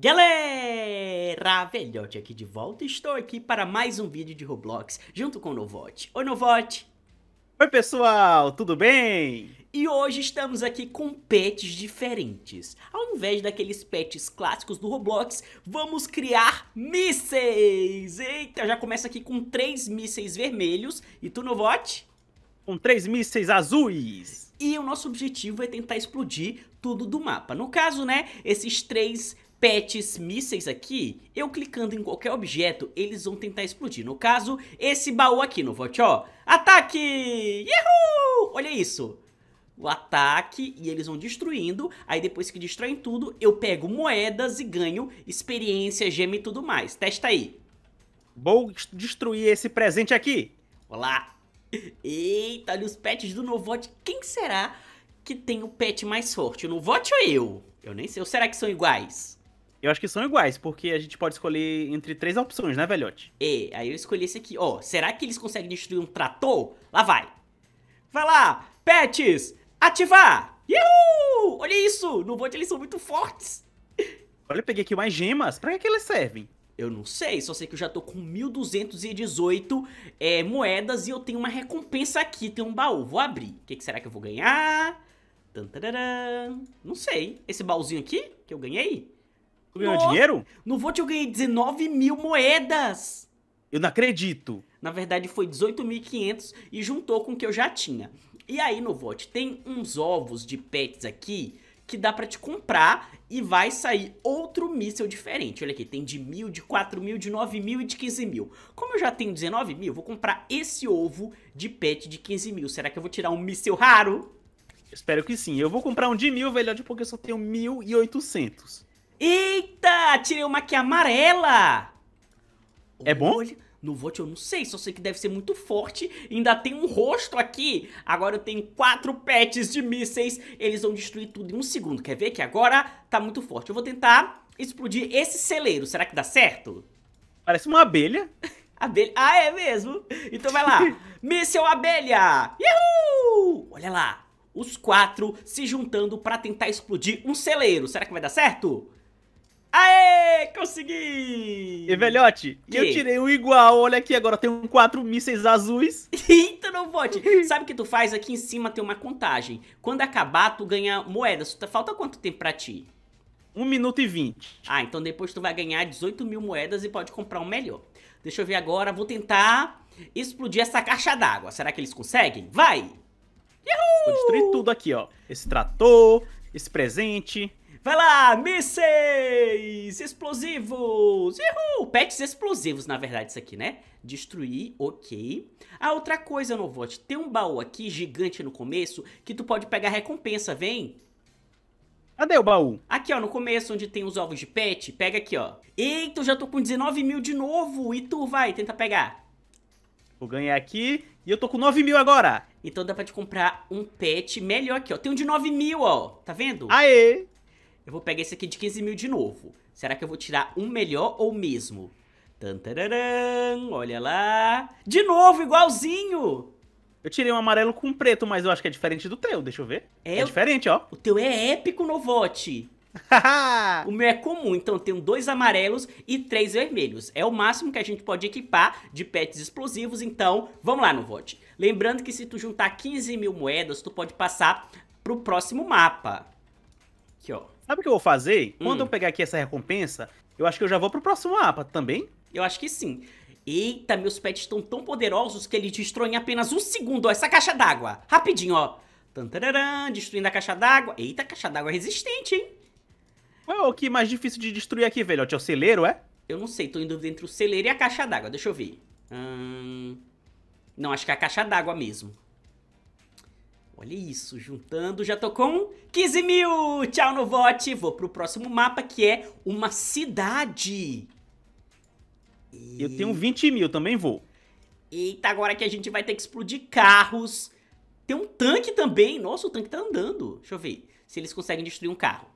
Galera, velhote aqui de volta, estou aqui para mais um vídeo de Roblox, junto com o Novote. Oi, Novote! Oi, pessoal, tudo bem? E hoje estamos aqui com pets diferentes. Ao invés daqueles pets clássicos do Roblox, vamos criar mísseis! Eita, já começa aqui com três mísseis vermelhos. E tu, Novote? Com três mísseis azuis! E o nosso objetivo é tentar explodir tudo do mapa. No caso, né, esses três pets mísseis aqui, eu clicando em qualquer objeto, eles vão tentar explodir. No caso, esse baú aqui, no vote, ó. Ataque! Yahoo! Olha isso. O ataque e eles vão destruindo. Aí depois que destroem tudo, eu pego moedas e ganho experiência, gema e tudo mais. Testa aí. Vou destruir esse presente aqui. Olá. Eita, olha os pets do Novote. Quem será que tem o pet mais forte? O Novote ou eu? Eu nem sei. Ou será que são iguais? Eu acho que são iguais, porque a gente pode escolher entre três opções, né, velhote? E aí eu escolhi esse aqui. Ó, oh, será que eles conseguem destruir um trator? Lá vai. Vai lá, pets, ativar. Iuuu! Olha isso, no bote eles são muito fortes. Olha, eu peguei aqui mais gemas. Pra que, que eles servem? Eu não sei, só sei que eu já tô com 1.218 é, moedas e eu tenho uma recompensa aqui, tem um baú. Vou abrir. O que, que, será que eu vou ganhar? Tantararã. Não sei. Esse baúzinho aqui que eu ganhei Tu ganhou dinheiro? No voto eu ganhei 19 mil moedas. Eu não acredito. Na verdade foi 18.500 e juntou com o que eu já tinha. E aí no voto tem uns ovos de pets aqui que dá para te comprar e vai sair outro míssel diferente. Olha aqui, tem de mil, de quatro mil, de nove mil e de quinze mil. Como eu já tenho 19 mil, vou comprar esse ovo de pet de 15 mil. Será que eu vou tirar um míssel raro? Espero que sim. Eu vou comprar um de mil, velhote, porque eu só tenho 1.800. Eita, tirei uma aqui amarela. É bom? Olha, no vote eu não sei, só sei que deve ser muito forte. Ainda tem um rosto aqui. Agora eu tenho quatro pets de mísseis. Eles vão destruir tudo em um segundo. Quer ver que agora tá muito forte. Eu vou tentar explodir esse celeiro. Será que dá certo? Parece uma abelha. Abelha? Ah, é mesmo? Então vai lá. Míssel abelha! Uhul! Olha lá. Os quatro se juntando pra tentar explodir um celeiro. Será que vai dar certo? Aê, consegui! E velhote, que? eu tirei um igual, olha aqui, agora tem quatro mísseis azuis. Eita, não pode! Sabe o que tu faz? Aqui em cima tem uma contagem. Quando acabar, tu ganha moedas. Tá- falta quanto tempo pra ti? um minuto e vinte. Ah, então depois tu vai ganhar 18 mil moedas e pode comprar um melhor. Deixa eu ver agora, vou tentar explodir essa caixa d'água. Será que eles conseguem? Vai! Uhul! Vou destruir tudo aqui, ó. Esse trator, esse presente, Vai lá, mísseis explosivos. Uhul! Pets explosivos, na verdade, isso aqui, né? Destruir, ok. Ah, outra coisa, Novote. Tem um baú aqui, gigante no começo, que tu pode pegar recompensa, vem. Cadê o baú? Aqui, ó, no começo, onde tem os ovos de pet, pega aqui, ó. Eita, eu já tô com 19 mil de novo. E tu vai, tenta pegar. Vou ganhar aqui e eu tô com 9 mil agora. Então dá pra te comprar um pet melhor aqui, ó. Tem um de 9 mil, ó. Tá vendo? Aê! Eu vou pegar esse aqui de 15 mil de novo. Será que eu vou tirar um melhor ou mesmo? Tantararam, olha lá. De novo, igualzinho. Eu tirei um amarelo com preto, mas eu acho que é diferente do teu, deixa eu ver. É, é diferente, ó. O teu é épico, Novote. o meu é comum, então eu tenho dois amarelos e três vermelhos. É o máximo que a gente pode equipar de pets explosivos, então vamos lá no vote. Lembrando que se tu juntar 15 mil moedas, tu pode passar pro próximo mapa. Aqui, ó. Sabe o que eu vou fazer? Quando eu hum. pegar aqui essa recompensa, eu acho que eu já vou pro próximo mapa também. Eu acho que sim. Eita, meus pets estão tão poderosos que eles destroem em apenas um segundo, ó, essa caixa d'água. Rapidinho, ó. Tantararã, destruindo a caixa d'água. Eita, a caixa d'água é resistente, hein? É o que é mais difícil de destruir aqui, velho? É o celeiro, é? Eu não sei, tô indo entre o celeiro e a caixa d'água, deixa eu ver. Hum... Não, acho que é a caixa d'água mesmo. Olha isso, juntando, já tô com 15 mil! Tchau no vote! Vou pro próximo mapa, que é uma cidade. E... Eu tenho 20 mil, também vou. Eita, agora que a gente vai ter que explodir carros. Tem um tanque também. Nossa, o tanque tá andando. Deixa eu ver se eles conseguem destruir um carro.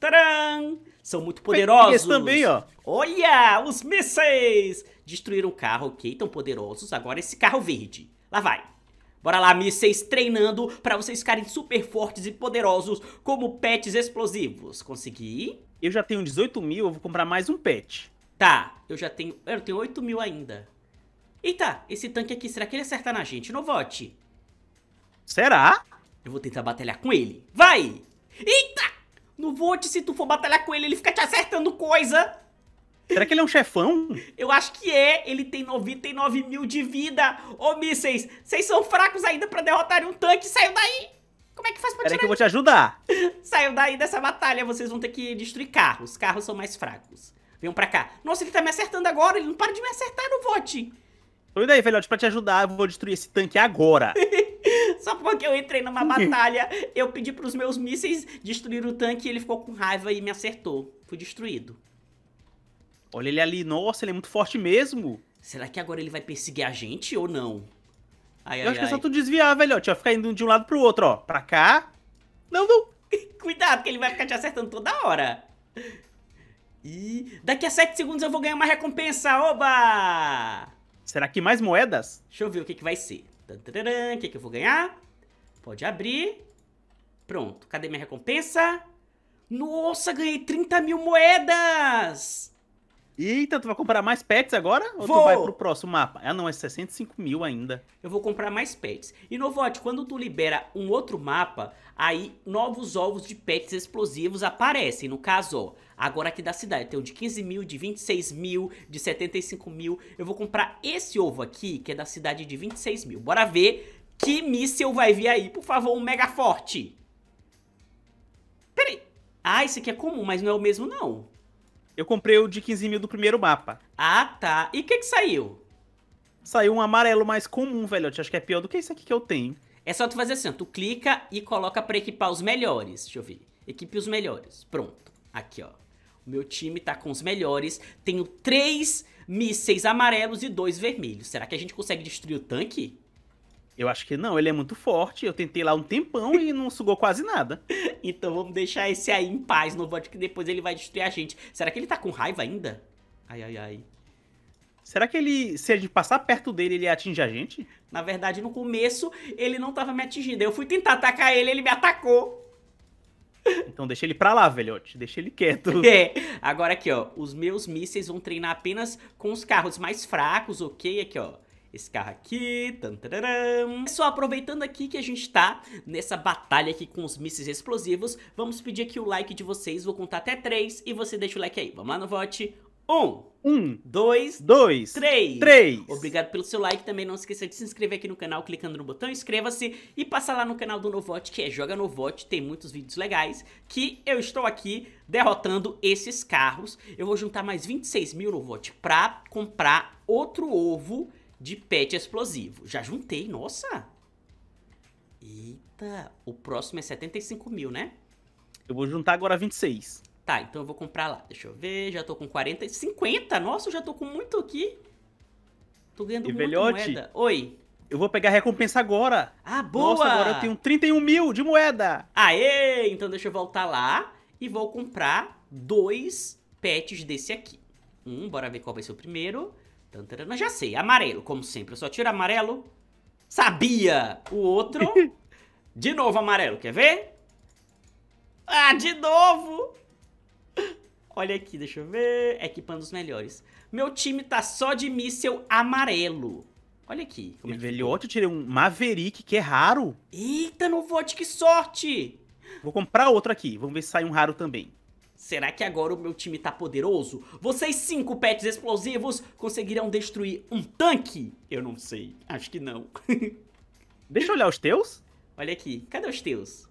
Tcharam! São muito poderosos. Esse também, ó. Olha, os mísseis! Destruíram o carro, ok, tão poderosos. Agora esse carro verde. Lá vai. Bora lá, mísseis treinando para vocês ficarem super fortes e poderosos como pets explosivos. Consegui? Eu já tenho 18 mil, eu vou comprar mais um pet. Tá, eu já tenho... Eu tenho 8 mil ainda. Eita, esse tanque aqui, será que ele acerta na gente? No Será? Eu vou tentar batalhar com ele. Vai! Eita! No se tu for batalhar com ele, ele fica te acertando coisa. Será que ele é um chefão? Eu acho que é. Ele tem 99 mil de vida. Ô, mísseis, vocês são fracos ainda pra derrotar um tanque. Saiu daí! Como é que faz pra Pera tirar? que eu vou te ajudar. Saiu daí dessa batalha. Vocês vão ter que destruir carros. Carros são mais fracos. Venham pra cá. Nossa, ele tá me acertando agora. Ele não para de me acertar no vote. Tô daí, aí, velhote. Pra te ajudar, eu vou destruir esse tanque agora. Só porque eu entrei numa batalha, eu pedi pros meus mísseis destruir o tanque e ele ficou com raiva e me acertou. Fui destruído. Olha ele ali, nossa, ele é muito forte mesmo. Será que agora ele vai perseguir a gente ou não? Ai, eu ai, acho que é só tu desviar, velho. Tinha ficar indo de um lado pro outro, ó. Pra cá. Não, não. Cuidado, que ele vai ficar te acertando toda hora. E daqui a 7 segundos eu vou ganhar uma recompensa. Oba! Será que mais moedas? Deixa eu ver o que, que vai ser. o que, que eu vou ganhar? Pode abrir. Pronto. Cadê minha recompensa? Nossa, ganhei 30 mil moedas! Eita, tu vai comprar mais pets agora? Ou tu vai pro próximo mapa? Ah, não, é 65 mil ainda. Eu vou comprar mais pets. E Novote, quando tu libera um outro mapa, aí novos ovos de pets explosivos aparecem. No caso, ó, agora aqui da cidade. Tem o de 15 mil, de 26 mil, de 75 mil. Eu vou comprar esse ovo aqui, que é da cidade de 26 mil. Bora ver que míssel vai vir aí. Por favor, um mega forte. Peraí. Ah, esse aqui é comum, mas não é o mesmo, não. Eu comprei o de 15 mil do primeiro mapa. Ah, tá. E o que que saiu? Saiu um amarelo mais comum, velho. Acho que é pior do que esse aqui que eu tenho. É só tu fazer assim, tu clica e coloca pra equipar os melhores. Deixa eu ver. Equipe os melhores. Pronto. Aqui, ó. O meu time tá com os melhores. Tenho três mísseis amarelos e dois vermelhos. Será que a gente consegue destruir o tanque? Eu acho que não, ele é muito forte. Eu tentei lá um tempão e não sugou quase nada. Então vamos deixar esse aí em paz, Novote, que depois ele vai destruir a gente. Será que ele tá com raiva ainda? Ai, ai, ai. Será que ele, se a gente passar perto dele, ele atinge a gente? Na verdade, no começo, ele não tava me atingindo. Eu fui tentar atacar ele, ele me atacou. Então deixa ele pra lá, velhote. Deixa ele quieto. É. Agora aqui, ó. Os meus mísseis vão treinar apenas com os carros mais fracos, ok? Aqui, ó esse carro aqui. Pessoal, aproveitando aqui que a gente tá nessa batalha aqui com os mísseis explosivos, vamos pedir aqui o like de vocês. Vou contar até três e você deixa o like aí. Vamos lá no vote. Um. Um. Dois. Dois. Três. Três. Obrigado pelo seu like. Também não esqueça de se inscrever aqui no canal, clicando no botão inscreva-se e passar lá no canal do Novote, que é Joga Novote. Tem muitos vídeos legais que eu estou aqui derrotando esses carros. Eu vou juntar mais 26 mil Novote pra comprar outro ovo de pet explosivo. Já juntei, nossa! Eita, o próximo é 75 mil, né? Eu vou juntar agora 26. Tá, então eu vou comprar lá. Deixa eu ver, já tô com 40, 50. Nossa, já tô com muito aqui. Tô ganhando muito moeda. Oi. Eu vou pegar a recompensa agora. Ah, boa! Nossa, agora eu tenho 31 mil de moeda. Aê! Então deixa eu voltar lá e vou comprar dois pets desse aqui. Um, bora ver qual vai ser o primeiro. Tantarana, já sei, amarelo, como sempre. Eu só tiro amarelo. Sabia o outro. de novo amarelo, quer ver? Ah, de novo! Olha aqui, deixa eu ver. Equipando os melhores. Meu time tá só de míssel amarelo. Olha aqui. Como é velhote eu tirei um Maverick, que é raro. Eita, no vote, que sorte! Vou comprar outro aqui. Vamos ver se sai um raro também. Será que agora o meu time tá poderoso? Vocês cinco pets explosivos conseguirão destruir um tanque? Eu não sei, acho que não. Deixa eu olhar os teus. Olha aqui, cadê os teus?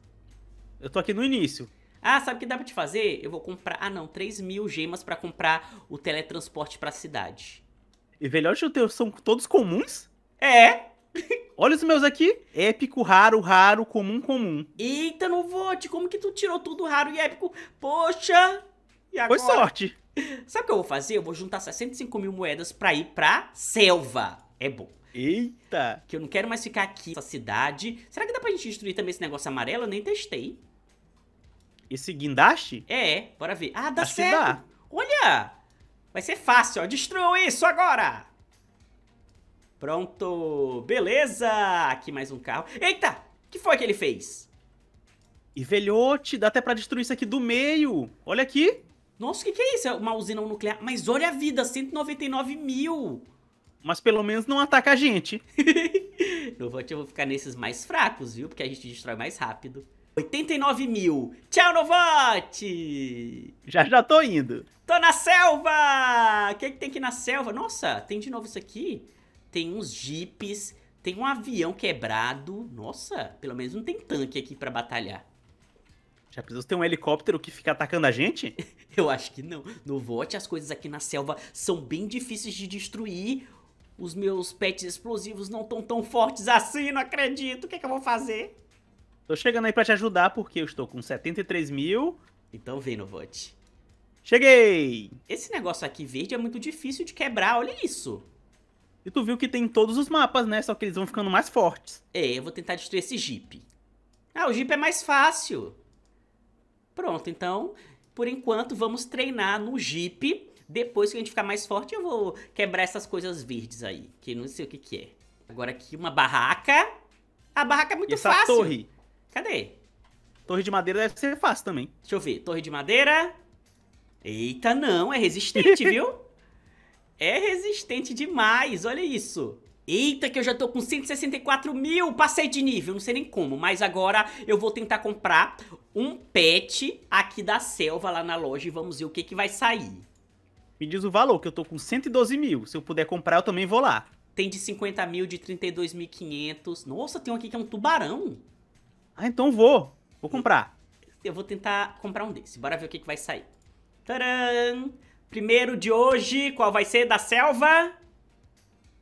Eu tô aqui no início. Ah, sabe o que dá pra te fazer? Eu vou comprar... Ah, não, 3 mil gemas pra comprar o teletransporte pra cidade. E velhote os teus são todos comuns? É, Olha os meus aqui. Épico, raro, raro, comum, comum. Eita, não vote. Como que tu tirou tudo raro e épico? Poxa! E agora? Foi sorte. Sabe o que eu vou fazer? Eu vou juntar 65 mil moedas pra ir pra selva. É bom. Eita! Que eu não quero mais ficar aqui nessa cidade. Será que dá pra gente destruir também esse negócio amarelo? Eu nem testei. Esse guindaste? É, bora ver. Ah, dá Acho certo. Olha! Vai ser fácil, ó. Destruam isso agora! Pronto, beleza! Aqui mais um carro. Eita, O que foi que ele fez? E velhote, dá até pra destruir isso aqui do meio. Olha aqui. Nossa, o que, que é isso? É uma usina nuclear. Mas olha a vida, 199 mil. Mas pelo menos não ataca a gente. não eu vou ficar nesses mais fracos, viu? Porque a gente destrói mais rápido. 89 mil. Tchau, Novote! Já, já tô indo. Tô na selva! O que, é que tem aqui na selva? Nossa, tem de novo isso aqui? tem uns jipes, tem um avião quebrado. Nossa, pelo menos não tem tanque aqui para batalhar. Já precisa ter um helicóptero que fica atacando a gente? Eu acho que não. No Vote, as coisas aqui na selva são bem difíceis de destruir. Os meus pets explosivos não estão tão fortes assim, não acredito. O que, é que eu vou fazer? Tô chegando aí pra te ajudar, porque eu estou com 73 mil. Então vem, no Vote. Cheguei! Esse negócio aqui verde é muito difícil de quebrar, olha isso. E tu viu que tem todos os mapas, né? Só que eles vão ficando mais fortes. É, eu vou tentar destruir esse Jeep. Ah, o Jeep é mais fácil. Pronto, então, por enquanto, vamos treinar no Jeep. Depois que a gente ficar mais forte, eu vou quebrar essas coisas verdes aí. Que não sei o que que é. Agora aqui, uma barraca. A barraca é muito fácil essa fácil. torre? Cadê? Torre de madeira deve ser fácil também. Deixa eu ver. Torre de madeira. Eita, não. É resistente, viu? É resistente demais, olha isso. Eita, que eu já tô com 164 mil, passei de nível, não sei nem como, mas agora eu vou tentar comprar um pet aqui da selva lá na loja e vamos ver o que que vai sair. Me diz o valor, que eu tô com 112 mil, se eu puder comprar eu também vou lá. Tem de 50 mil, de 32.500, nossa, tem um aqui que é um tubarão. Ah, então vou, vou comprar. Eu vou tentar comprar um desse, bora ver o que que vai sair. Tcharam! Primeiro de hoje, qual vai ser? Da selva?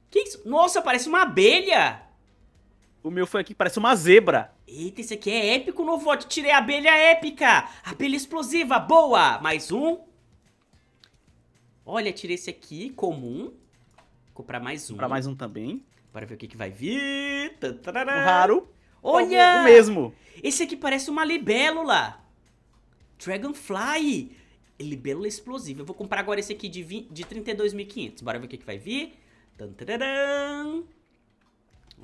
Que isso? Nossa, parece uma abelha! O meu foi aqui, parece uma zebra. Eita, esse aqui é épico, Novote. Tirei a abelha épica. Abelha explosiva, boa. Mais um. Olha, tirei esse aqui, comum. Comprar mais um. Comprar mais um também. Bora ver o que, que vai vir. O raro. Olha! O mesmo. Esse aqui parece uma libélula. Dragonfly. Libélula explosiva. Eu vou comprar agora esse aqui de, de 32.500. Bora ver o que, que vai vir.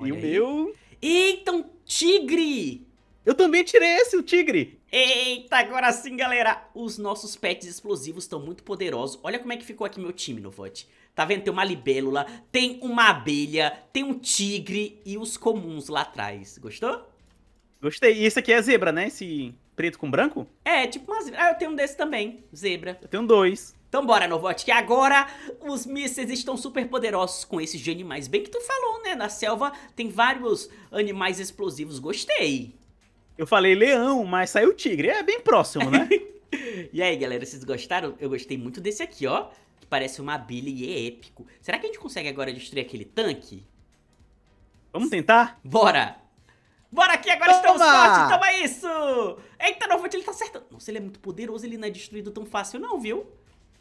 E o aí. meu? Eita, um tigre! Eu também tirei esse, o tigre! Eita, agora sim, galera! Os nossos pets explosivos estão muito poderosos. Olha como é que ficou aqui meu time, Novote. Tá vendo? Tem uma libélula, tem uma abelha, tem um tigre e os comuns lá atrás. Gostou? Gostei. E esse aqui é a zebra, né? Esse preto com branco? É, tipo uma zebra. Ah, eu tenho um desse também, zebra. Eu tenho dois. Então bora, Novote, que agora os mísseis estão super poderosos com esses de animais. Bem que tu falou, né? Na selva tem vários animais explosivos. Gostei. Eu falei leão, mas saiu tigre. É bem próximo, né? e aí, galera, vocês gostaram? Eu gostei muito desse aqui, ó. Que parece uma bilha e é épico. Será que a gente consegue agora destruir aquele tanque? Vamos tentar? Bora! Bora aqui, agora Toma! estamos fortes, toma então é isso! Eita, Novot, ele tá acertando. Nossa, ele é muito poderoso, ele não é destruído tão fácil não, viu?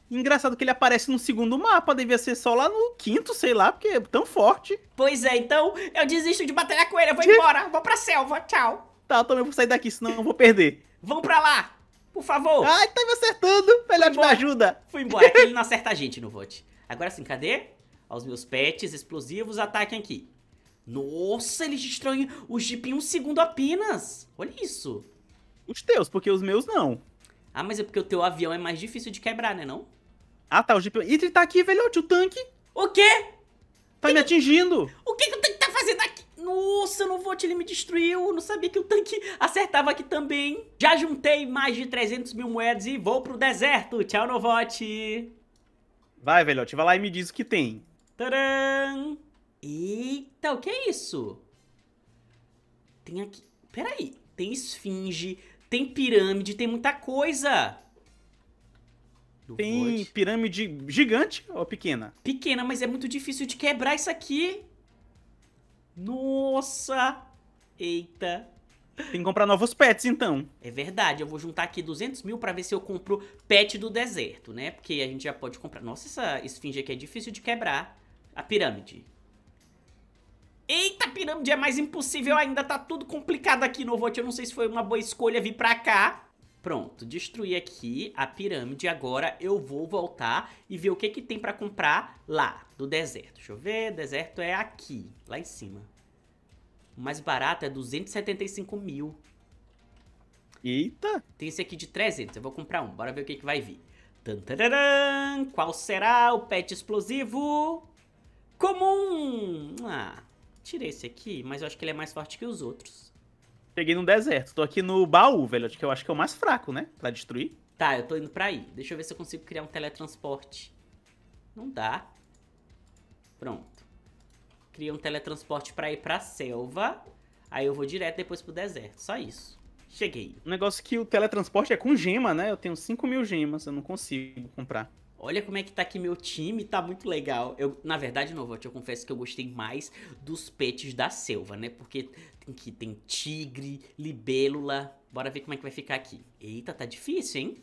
Engraçado que ele aparece no segundo mapa, devia ser só lá no quinto, sei lá, porque é tão forte. Pois é, então eu desisto de batalhar com ele, eu vou embora, vou pra selva, tchau. Tá, eu também vou sair daqui, senão eu vou perder. Vamos pra lá, por favor. Ai, tá me acertando, melhor de me ajuda. Fui embora, é ele não acerta a gente, Novot. Agora sim, cadê? Aos meus pets explosivos, ataquem aqui. Nossa, eles destroem o Jeep em um segundo apenas. Olha isso. Os teus, porque os meus não. Ah, mas é porque o teu avião é mais difícil de quebrar, né não? Ah, tá, o Jeep... Itri tá aqui, velhote, o tanque. O quê? Tá que... me atingindo. O que, que o tanque tá fazendo aqui? Nossa, não vou, ele me destruiu. não sabia que o tanque acertava aqui também. Já juntei mais de 300 mil moedas e vou pro deserto. Tchau, Novote. Vai, velhote, vai lá e me diz o que tem. Tcharam! Eita, o que é isso? Tem aqui... Peraí, tem esfinge, tem pirâmide, tem muita coisa. tem Void. pirâmide gigante ou pequena? Pequena, mas é muito difícil de quebrar isso aqui. Nossa! Eita! Tem que comprar novos pets, então. É verdade, eu vou juntar aqui 200 mil pra ver se eu compro pet do deserto, né? Porque a gente já pode comprar... Nossa, essa esfinge aqui é difícil de quebrar. A pirâmide. Eita, pirâmide é mais impossível ainda, tá tudo complicado aqui no Volt. Eu não sei se foi uma boa escolha vir pra cá. Pronto, destruí aqui a pirâmide. Agora eu vou voltar e ver o que que tem pra comprar lá, do deserto. Deixa eu ver, deserto é aqui, lá em cima. O mais barato é 275 mil. Eita! Tem esse aqui de 300, eu vou comprar um. Bora ver o que que vai vir. Tantararã! Qual será o pet explosivo? Comum! Ah tirei esse aqui, mas eu acho que ele é mais forte que os outros. Cheguei no deserto. Tô aqui no baú, velho. Que eu acho que é o mais fraco, né? Pra destruir. Tá, eu tô indo pra aí. Deixa eu ver se eu consigo criar um teletransporte. Não dá. Pronto. Cria um teletransporte pra ir pra selva. Aí eu vou direto depois pro deserto. Só isso. Cheguei. O negócio é que o teletransporte é com gema, né? Eu tenho 5 mil gemas, eu não consigo comprar olha como é que tá aqui meu time, tá muito legal. Eu, na verdade, Novote, eu confesso que eu gostei mais dos pets da selva, né? Porque tem, que, tem tigre, libélula. Bora ver como é que vai ficar aqui. Eita, tá difícil, hein?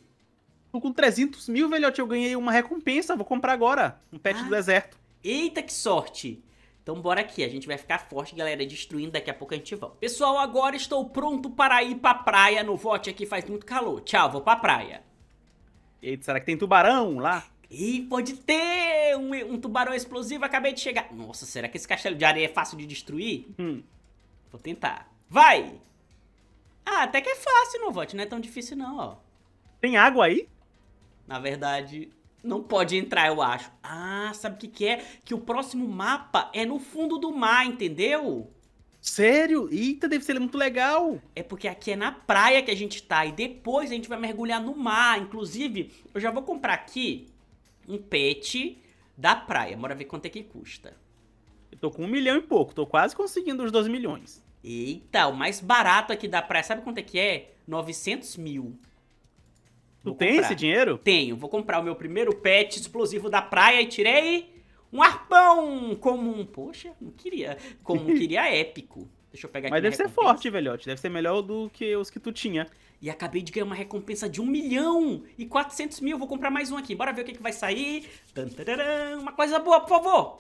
Tô com 300 mil, velhote. Eu ganhei uma recompensa. Vou comprar agora. Um pet ah, do deserto. Eita, que sorte! Então bora aqui, a gente vai ficar forte, galera, destruindo, daqui a pouco a gente volta. Pessoal, agora estou pronto para ir para a praia, no vote aqui faz muito calor. Tchau, vou para a praia. Eita, será que tem tubarão lá? Ih, pode ter um, um, tubarão explosivo, acabei de chegar. Nossa, será que esse castelo de areia é fácil de destruir? Hum, vou tentar. Vai! Ah, até que é fácil, Novot, não é tão difícil não, ó. Tem água aí? Na verdade, não pode entrar, eu acho. Ah, sabe o que que é? Que o próximo mapa é no fundo do mar, entendeu? Sério? Eita, deve ser muito legal. É porque aqui é na praia que a gente tá e depois a gente vai mergulhar no mar. Inclusive, eu já vou comprar aqui um pet da praia. Bora ver quanto é que custa. Eu tô com um milhão e pouco, tô quase conseguindo os dois milhões. Eita, o mais barato aqui da praia, sabe quanto é que é? 900 mil. Vou tu comprar. tem esse dinheiro? Tenho, vou comprar o meu primeiro pet explosivo da praia e tirei um arpão comum. Poxa, não queria. Como queria épico. Deixa eu pegar Mas aqui. Mas deve ser forte, velhote. Deve ser melhor do que os que tu tinha. E acabei de ganhar uma recompensa de 1 milhão e 400 mil. Vou comprar mais um aqui. Bora ver o que, que vai sair. Uma coisa boa, por favor.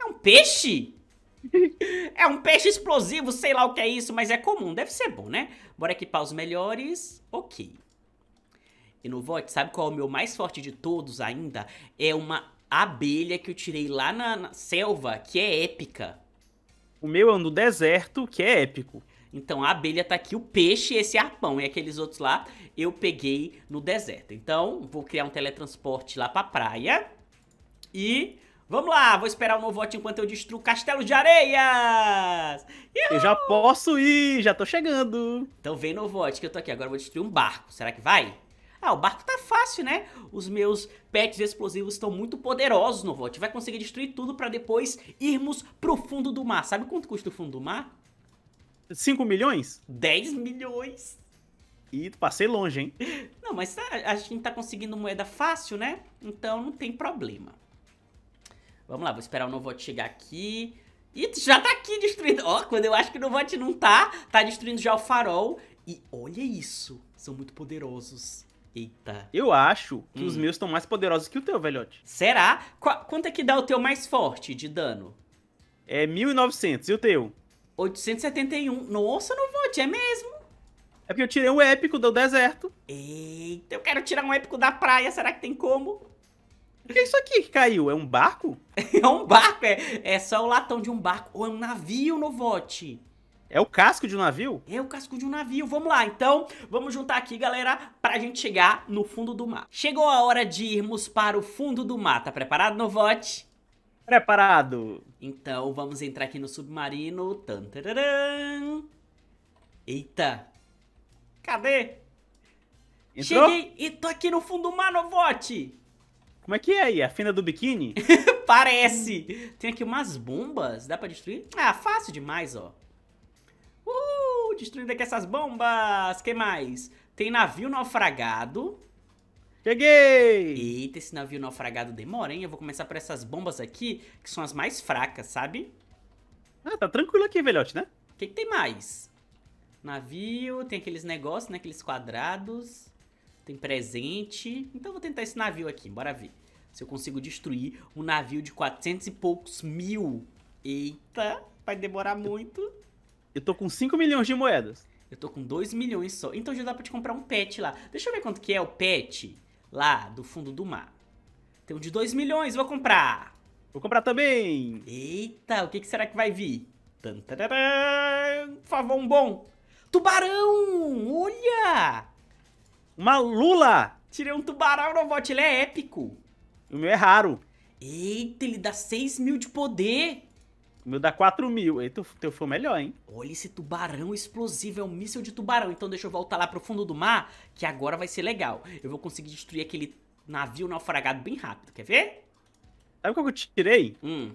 É um peixe? é um peixe explosivo, sei lá o que é isso, mas é comum, deve ser bom, né? Bora equipar os melhores, ok. E no vote, sabe qual é o meu mais forte de todos ainda? É uma abelha que eu tirei lá na, na selva, que é épica. O meu é no deserto, que é épico. Então a abelha tá aqui, o peixe, esse arpão e aqueles outros lá eu peguei no deserto. Então vou criar um teletransporte lá pra praia e vamos lá, vou esperar o um novo voto enquanto eu destruo o castelo de areias. Uhul! Eu já posso ir, já tô chegando. Então vem novo voto que eu tô aqui, agora eu vou destruir um barco, será que vai? Ah, o barco tá fácil, né? Os meus pets explosivos estão muito poderosos, Novote. Vai conseguir destruir tudo pra depois irmos pro fundo do mar. Sabe quanto custa o fundo do mar? 5 milhões? 10 milhões. E passei longe, hein? Não, mas a, tá, a gente tá conseguindo moeda fácil, né? Então não tem problema. Vamos lá, vou esperar o Novote chegar aqui. E já tá aqui destruindo. Ó, quando eu acho que o Novote não tá, tá destruindo já o farol. E olha isso, são muito poderosos. Eita. Eu acho que hum. os meus estão mais poderosos que o teu, velhote. Será? Qu quanto é que dá o teu mais forte de dano? É 1900. E o teu? 871. Nossa, no vou, é mesmo. É porque eu tirei um épico do deserto. Eita, eu quero tirar um épico da praia. Será que tem como? O que é isso aqui que caiu? É um barco? é um barco, é, é só o latão de um barco. Ou é um navio no vote. É o casco de um navio? É o casco de um navio. Vamos lá, então. Vamos juntar aqui, galera, pra gente chegar no fundo do mar. Chegou a hora de irmos para o fundo do mar. Tá preparado, Novote? Preparado. Então, vamos entrar aqui no submarino. Tantararam. Eita. Cadê? Entrou? Cheguei e tô aqui no fundo do mar, Novote. Como é que é aí? A fenda do biquíni? Parece. Tem aqui umas bombas. Dá pra destruir? Ah, fácil demais, ó destruindo aqui essas bombas. que mais? Tem navio naufragado. Cheguei! Eita, esse navio naufragado demora, hein? Eu vou começar por essas bombas aqui, que são as mais fracas, sabe? Ah, tá tranquilo aqui, velhote, né? O que, que tem mais? Navio, tem aqueles negócios, né? Aqueles quadrados. Tem presente. Então eu vou tentar esse navio aqui, bora ver. Se eu consigo destruir um navio de 400 e poucos mil. Eita, vai demorar muito. Eu tô com 5 milhões de moedas. Eu tô com 2 milhões só. Então já dá pra te comprar um pet lá. Deixa eu ver quanto que é o pet lá do fundo do mar. Tem um de 2 milhões, vou comprar. Vou comprar também. Eita, o que, que será que vai vir? Tantararã, favor, um bom. Tubarão, olha. Uma lula. Tirei um tubarão, Robot, ele é épico. O meu é raro. Eita, ele dá 6 mil de poder. O meu dá 4 mil. E tu, teu foi melhor, hein? Olha esse tubarão explosivo, é um míssil de tubarão. Então deixa eu voltar lá pro fundo do mar, que agora vai ser legal. Eu vou conseguir destruir aquele navio naufragado bem rápido, quer ver? Sabe o que eu tirei? Hum.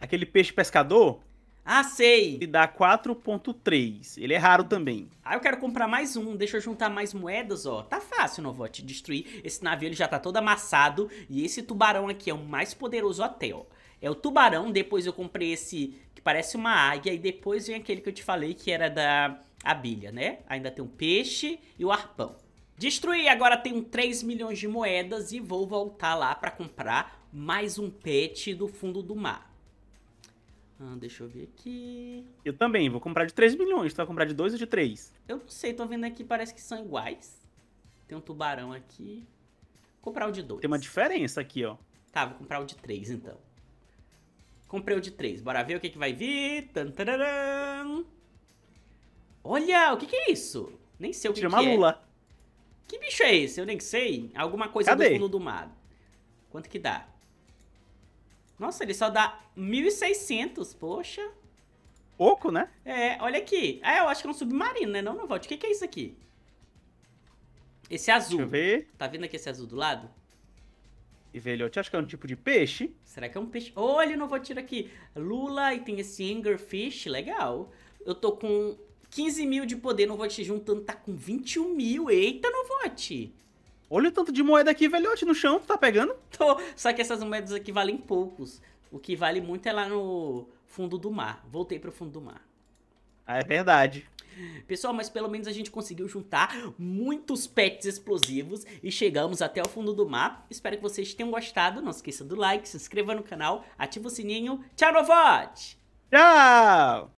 Aquele peixe pescador. Ah, sei! Ele dá 4.3. Ele é raro também. Ah, eu quero comprar mais um. Deixa eu juntar mais moedas, ó. Tá fácil, Não vou te destruir. Esse navio ele já tá todo amassado. E esse tubarão aqui é o mais poderoso até, ó é o Tubarão, depois eu comprei esse que parece uma águia, e depois vem aquele que eu te falei que era da abilha, né? Ainda tem o peixe e o arpão. Destruí, agora tenho 3 milhões de moedas e vou voltar lá para comprar mais um pet do fundo do mar. Ah, deixa eu ver aqui. Eu também, vou comprar de 3 milhões. Tu vai comprar de 2 ou de 3? Eu não sei, tô vendo aqui, parece que são iguais. Tem um tubarão aqui. Vou comprar o de 2. Tem uma diferença aqui, ó. Tá, vou comprar o de 3 então. Comprei o de 3. Bora ver o que, que vai vir. Tantaram. Olha, o que, que é isso? Nem sei o que, Tira que uma é. lula. Que bicho é esse? Eu nem sei. Alguma coisa Cadê? do fundo do mar. Quanto que dá? Nossa, ele só dá 1.600, poxa. Pouco, né? É, olha aqui. Ah, eu acho que é um submarino, né? Não, não volte. O que, que é isso aqui? Esse azul. Deixa eu ver. Tá vendo aqui esse azul do lado? E Velhote, acho que é um tipo de peixe. Será que é um peixe? Olha, não vou tirar aqui. Lula e tem esse Angerfish, legal. Eu tô com 15 mil de poder, não vou te juntando, tá com 21 mil. Eita, Novote! Olha o tanto de moeda aqui, velhote, no chão, tu tá pegando? Tô, só que essas moedas aqui valem poucos. O que vale muito é lá no fundo do mar. Voltei pro fundo do mar. Ah, é verdade. Pessoal, mas pelo menos a gente conseguiu juntar muitos pets explosivos e chegamos até o fundo do mar. Espero que vocês tenham gostado. Não esqueça do like, se inscreva no canal, ativa o sininho. Tchau, Novote! Tchau!